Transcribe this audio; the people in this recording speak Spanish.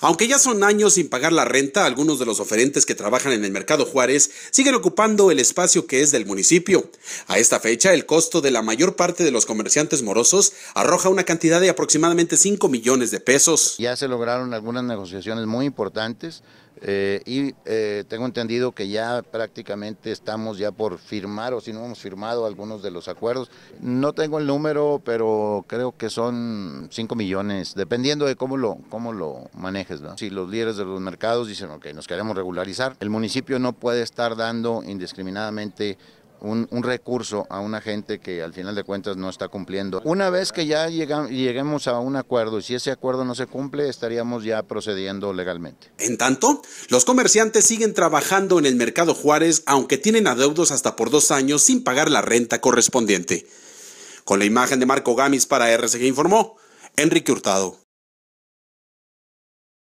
Aunque ya son años sin pagar la renta, algunos de los oferentes que trabajan en el mercado Juárez siguen ocupando el espacio que es del municipio. A esta fecha, el costo de la mayor parte de los comerciantes morosos arroja una cantidad de aproximadamente 5 millones de pesos. Ya se lograron algunas negociaciones muy importantes eh, y eh, tengo entendido que ya prácticamente estamos ya por firmar o si no hemos firmado algunos de los acuerdos. No tengo el número, pero creo que son 5 millones, dependiendo de cómo lo, cómo lo manejan. Si los líderes de los mercados dicen, que nos queremos regularizar, el municipio no puede estar dando indiscriminadamente un, recurso a una gente que al final de cuentas no está cumpliendo. Una vez que ya lleguemos a un acuerdo y si ese acuerdo no se cumple, estaríamos ya procediendo legalmente. En tanto, los comerciantes siguen trabajando en el mercado Juárez, aunque tienen adeudos hasta por dos años sin pagar la renta correspondiente. Con la imagen de Marco Gamis para RCG informó Enrique Hurtado.